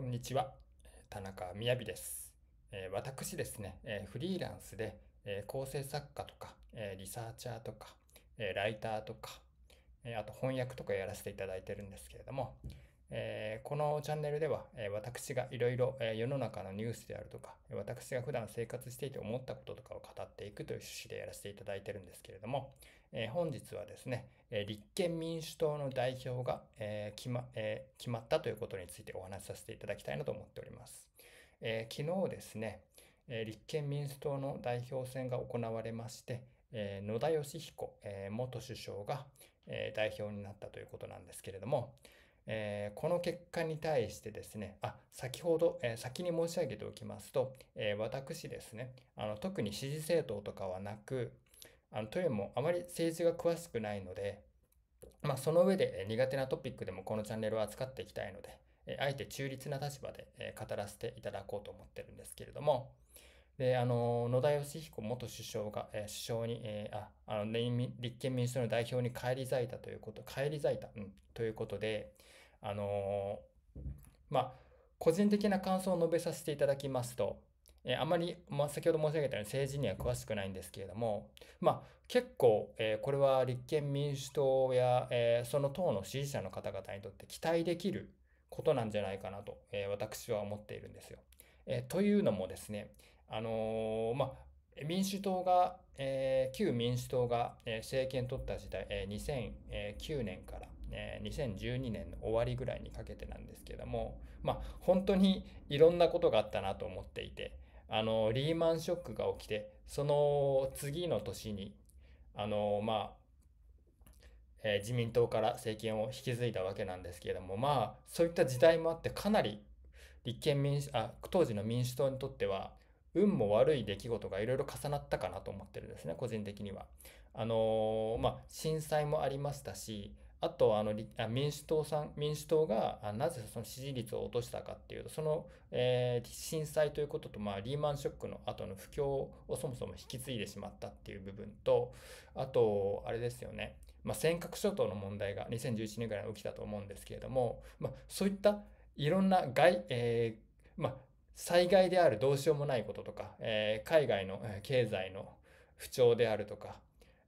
こんにちは。田中みやびです。えー、私ですね、えー、フリーランスで、えー、構成作家とか、えリサーチャーとか、えライターとか、えあと翻訳とかやらせていただいてるんですけれども、えこのチャンネルでは、え私がいろいろ世の中のニュースであるとか、私が普段生活していて思ったこととかを語っていくという趣旨でやらせていただいてるんですけれども、えー、本日はですね、えー、立憲民主党の代表が、えー、決まえ決まったということについてお話しさせていただきたいなと思っております。え昨日ですね、え立憲民主党の代表選が行われまして、え野田佳彦、え元首相が、え代表になったということなんですけれども、えこの結果に対してですね、あ、先ほど、え先に申し上げておきますと、え私ですね、あの特に支持政党とかはなく、あのうのもあまり政治が詳しくないので、まあ、その上で苦手なトピックでもこのチャンネルを扱っていきたいので、あえて中立な立場で語らせていただこうと思ってるんですけれども、で、あの、野田義彦元首相が、え首相に、えあ、あの、立憲民主党の代表に返り咲いたということ、返り咲いた、うん、ということで、あのまあ、個人的な感想を述べさせていただきますと、えー、あまり、まあ、先ほど申し上げたように政治には詳しくないんですけれども、まあ、結構、えー、これは立憲民主党や、えー、その党の支持者の方々にとって期待できることなんじゃないかなと、え私は思っているんですよ。えというのもですね、あのまあ、民主党が、え旧民主党が、政権取った時代、え2009年から、2012年の終わりぐらいにかけてなんですけども、まあ、本当にいろんなことがあったなと思っていて、あの、リーマンショックが起きて、その次の年に、あの、まあ、えー、自民党から政権を引き継いだわけなんですけれども、まあ、そういった時代もあって、かなり立憲民主、あ、当時の民主党にとっては、運も悪い出来事がいろいろ重なったかなと思ってるんですね、個人的には。あのー、まあ、震災もありましたし、あとあの民主党さん、民主党がなぜその支持率を落としたかっていうと、その、えー、震災ということと、まあ、リーマンショックの後の不況をそもそも引き継いでしまったっていう部分と、あと、あれですよね、まあ、尖閣諸島の問題が2011年ぐらいに起きたと思うんですけれども、まあ、そういったいろんな外、えー、まあ、災害であるどうしようもないこととか、えー、海外の経済の不調であるとか、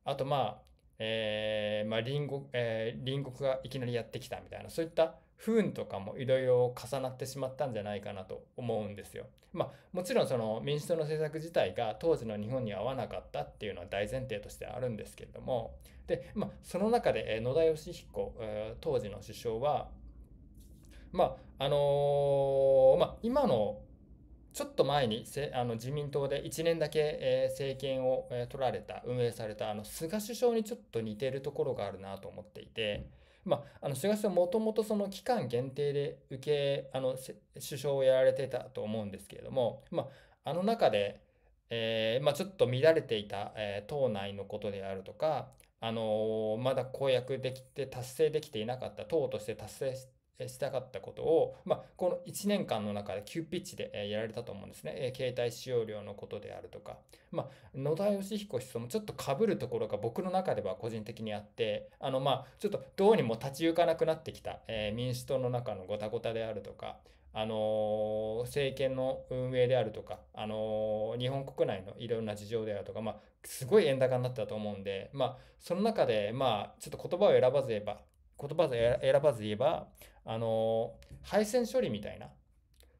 あとまあえー、まあ、隣国、えー、隣国がいきなりやってきたみたいな、そういった不運とかもいろいろ重なってしまったんじゃないかなと思うんですよ。まあ、もちろんその民主党の政策自体が当時の日本に合わなかったっていうのは大前提としてあるんですけれども、で、まあ、その中で野田佳彦、当時の首相は、まあ、あのー、まあ、今のちょっと前にあの自民党で1年だけ、え政権を、え取られた、運営されたあの菅首相にちょっと似てるところがあるなと思っていて、まあ、あの菅首相はもともとその期間限定で受けあの首相をやられてたと思うんですけれども、まあ、あの中で、えー、まあ、ちょっと乱れていた、えー、党内のことであるとか、あのー、まだ公約できて達成できていなかった党として達成してしたかったことを、まあ、この1年間の中で急ピッチでやられたと思うんですね。携帯使用量のことであるとか、まあ、野田義彦氏ともちょっとかぶるところが僕の中では個人的にあって、あの、まあ、ちょっとどうにも立ち行かなくなってきた、えー、民主党の中のごたごたであるとか、あの政権の運営であるとか、あの日本国内のいろんな事情であるとか、まあ、すごい円高になったと思うんで、まあ、その中で、まあ、ちょっと言葉を選ばず言えば、言葉を選ばず言えば、あの配線処理みたいな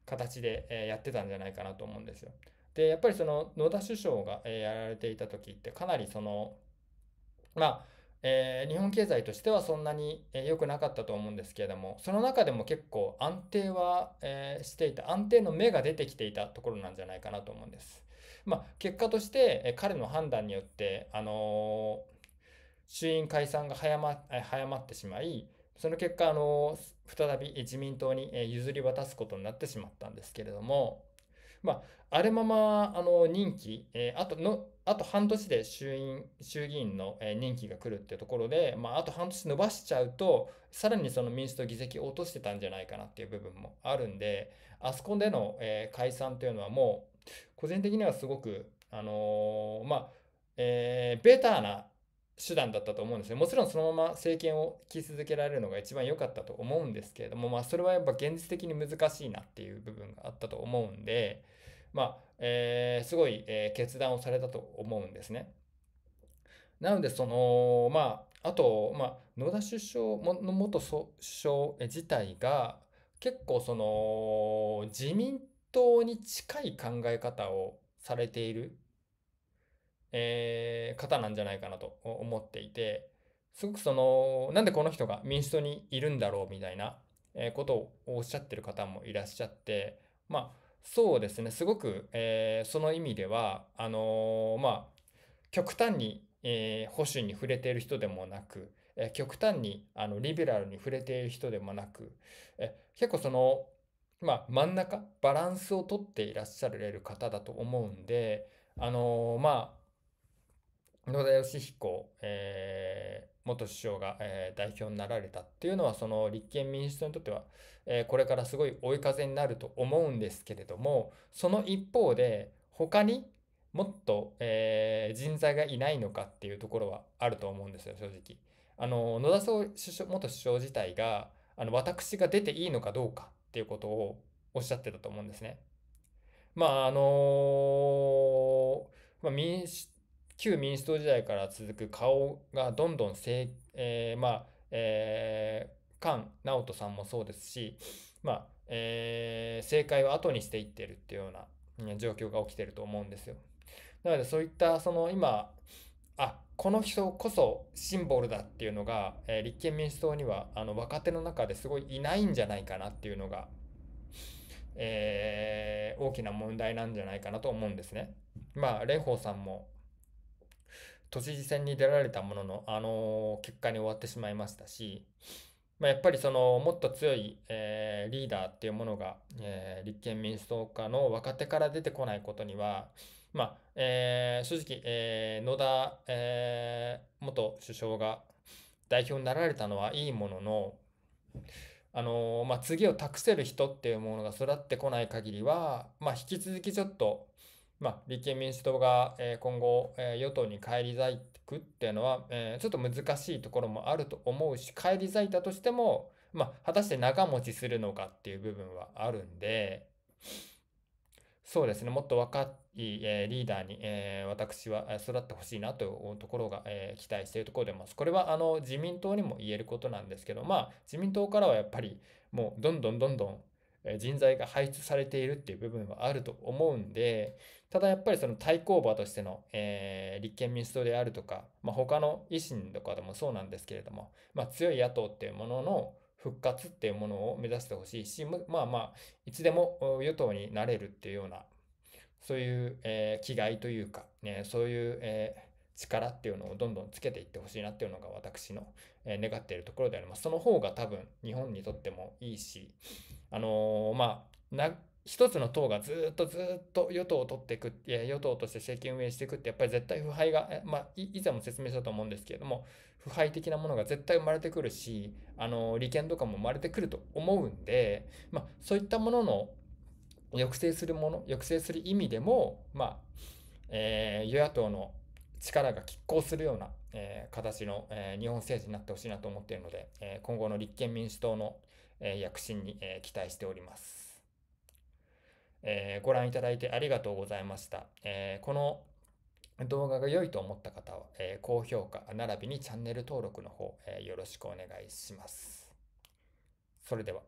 形で、えやってたんじゃないかなと思うんですよ。でやっぱりその野田首相が、えやられていた時ってかなりそのまあえー、日本経済としてはそんなに良、えー、くなかったと思うんですけれどもその中でも結構安定は、えー、していた安定の芽が出てきていたところなんじゃないかなと思うんです。まあ、結果として、えー、彼の判断によって、あのー、衆院解散が早ま早まってしまいその結果、あのー再び自民党に譲り渡すことになってしまったんですけれども、まあ、あれままあの任期、えあとのあと半年で衆院衆議院の任期が来るっていうところで、まあ、あと半年伸ばしちゃうと、さらにその民主党議席を落としてたんじゃないかなっていう部分もあるんで、あそこでの解散というのはもう、個人的にはすごく、あのー、まあ、えー、ベターな手段だったと思うんですね。もちろんそのまま政権を引き続けられるのが一番良かったと思うんですけれども、まあ、それはやっぱ現実的に難しいなっていう部分があったと思うんで、まあ、えー、すごい、えー、決断をされたと思うんですね。なので、その、まあ、あと、まあ、野田首相の元首相自体が、結構その、自民党に近い考え方をされているえ方なんじゃないかなと思っていて、すごくその、なんでこの人が民主党にいるんだろうみたいなことをおっしゃってる方もいらっしゃって、まあ、そうですね、すごく、えー、その意味では、あのー、まあ、極端に、えー、保守に触れている人でもなく、えー、極端にあのリベラルに触れている人でもなく、え結構その、まあ、真ん中、バランスをとっていらっしゃる方だと思うんで、あのまあ、野田義彦、えー、元首相が、えー、代表になられたっていうのは、その立憲民主党にとっては、えー、これからすごい追い風になると思うんですけれども、その一方で、他にもっと、えー、人材がいないのかっていうところはあると思うんですよ、正直。あの野田総首相元首相自体があの、私が出ていいのかどうかっていうことをおっしゃってたと思うんですね。まあ、あのー、まあ、民主旧民主党時代から続く顔がどんどんせ、えー、まあ、えー、菅直人さんもそうですし、まあ、えー、政界を後にしていってるっていうような状況が起きてると思うんですよ。なのでそういったその今、あこの人こそシンボルだっていうのが、えー、立憲民主党にはあの若手の中ですごいいないんじゃないかなっていうのが、えー、大きな問題なんじゃないかなと思うんですね。まあ、蓮舫さんも都知事選に出られたものの、あの結果に終わってしまいましたし、まあ、やっぱりそのもっと強い、えー、リーダーっていうものが、えー、立憲民主党家の若手から出てこないことには、まあえー、正直、えー、野田、えー、元首相が代表になられたのはいいものの、あのまあ、次を託せる人っていうものが育ってこない限りは、まあ、引き続きちょっとまあ、立憲民主党が今後、与党に返り咲くっていうのは、ちょっと難しいところもあると思うし、返り咲いたとしても、まあ、果たして長持ちするのかっていう部分はあるんで、そうですね、もっと若い、えリーダーに、え私は育ってほしいなというところが、え期待しているところでます。これはあの自民党にも言えることなんですけど、まあ、自民党からはやっぱりもうどんどんどんどん人材が排出されているっていう部分はあると思うんで、ただやっぱりその対抗馬としての、えー、立憲民主党であるとか、まあ、他の維新とかでもそうなんですけれども、まあ、強い野党っていうものの復活っていうものを目指してほしいし、まあまあ、いつでも与党になれるっていうような、そういう、えー、気概というか、ね、そういう、えー力っていうのをどんどんつけていってほしいなっていうのが私の、え願っているところであります。その方が多分日本にとってもいいし、あのー、まあ、な、一つの党がずっとずっと与党を取っていく、いや与党として政権運営していくって、やっぱり絶対腐敗が、まあ、以前も説明したと思うんですけれども、腐敗的なものが絶対生まれてくるし、あの利権とかも生まれてくると思うんで、まあ、そういったものの抑制するもの、抑制する意味でも、まあ、えー、与野党の力が拮抗するような、えー、形の、えー、日本政治になってほしいなと思っているので、えー、今後の立憲民主党の、え躍進に、え期待しております、えご覧いただいてありがとうございました。えこの動画が良いと思った方は、え高評価並びにチャンネル登録の方、えよろしくお願いします。それでは。